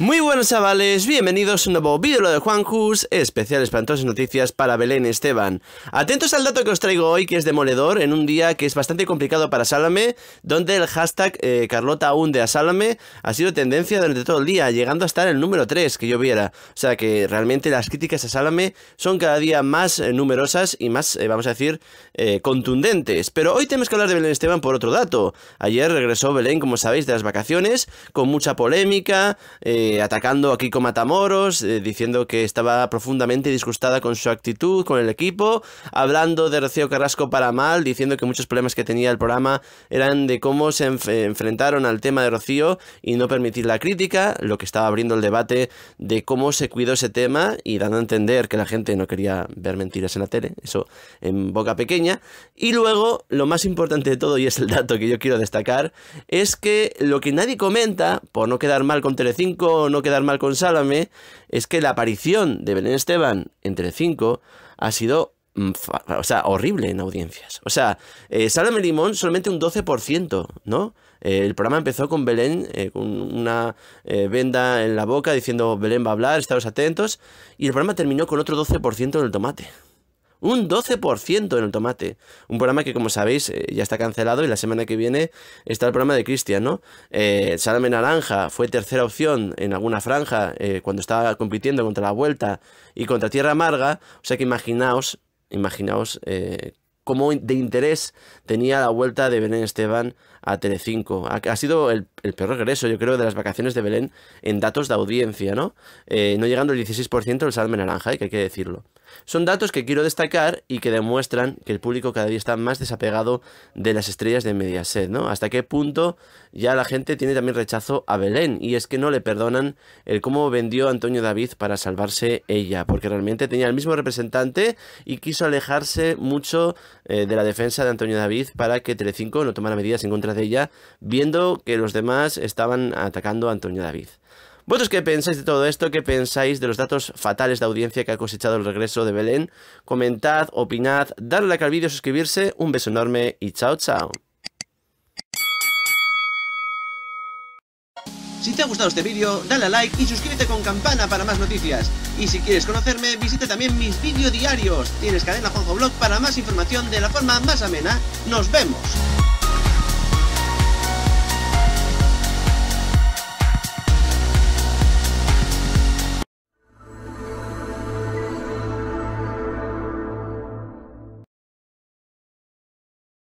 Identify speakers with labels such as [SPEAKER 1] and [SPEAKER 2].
[SPEAKER 1] Muy buenos chavales, bienvenidos a un nuevo vídeo de Juan Cruz, especial espantosas noticias para Belén Esteban. Atentos al dato que os traigo hoy, que es demoledor, en un día que es bastante complicado para Salame donde el hashtag eh, Carlota hunde a Salame ha sido tendencia durante todo el día, llegando a estar el número 3 que yo viera. O sea que realmente las críticas a Salame son cada día más eh, numerosas y más, eh, vamos a decir, contundentes. Pero hoy tenemos que hablar de Belén Esteban por otro dato. Ayer regresó Belén, como sabéis, de las vacaciones, con mucha polémica, eh, atacando a Kiko Matamoros, eh, diciendo que estaba profundamente disgustada con su actitud, con el equipo, hablando de Rocío Carrasco para mal, diciendo que muchos problemas que tenía el programa eran de cómo se enfrentaron al tema de Rocío y no permitir la crítica, lo que estaba abriendo el debate de cómo se cuidó ese tema y dando a entender que la gente no quería ver mentiras en la tele, eso en boca pequeña. Y luego, lo más importante de todo, y es el dato que yo quiero destacar, es que lo que nadie comenta, por no quedar mal con Telecinco, no, quedar mal con Sálame es que la aparición de Belén Esteban entre 5 ha sido mm, horrible en audiencias. O sea, eh, Sálame Limón solamente un 12%, ¿no? Eh, el programa empezó con Belén, eh, con una venda en la boca diciendo Belén va a hablar, estados atentos, y el programa terminó con otro 12% en el tomate un 12% en el tomate. Un programa que, como sabéis, eh, ya está cancelado y la semana que viene está el programa de Cristian, ¿no? Eh, Salame Naranja fue tercera opción en alguna franja eh, cuando estaba compitiendo contra la Vuelta y contra Tierra Amarga. O sea que imaginaos, imaginaos eh, cómo de interés tenía la vuelta de Belén Esteban a Telecinco. Ha, ha sido el, peor regreso, yo creo, de las vacaciones de Belén en datos de audiencia, ¿no? no llegando el 16% del salme naranja, que hay que decirlo. Son datos que quiero destacar y que demuestran que el público cada día está más desapegado de las estrellas de Mediaset, ¿no? Hasta qué punto ya la gente tiene también rechazo a Belén y es que no le perdonan el cómo vendió Antonio David para salvarse ella, porque realmente tenía el mismo representante y quiso alejarse mucho eh, de la defensa de Antonio David para que Telecinco no tomara medidas en contra de ella, viendo que los demás estaban atacando a Antonio David. ¿Vosotros qué pensáis de todo esto? ¿Qué pensáis de los datos fatales de audiencia que ha cosechado el regreso de Belén? Comentad, opinad, darle like al vídeo, suscribirse. Un beso enorme y chao, chao. Si te ha gustado este vídeo, dale a like y suscríbete con campana para más noticias. Y si quieres conocerme, visita también mis vídeos diarios. Tienes cadena Juanjo Blog para más información de la forma más amena. ¡Nos vemos!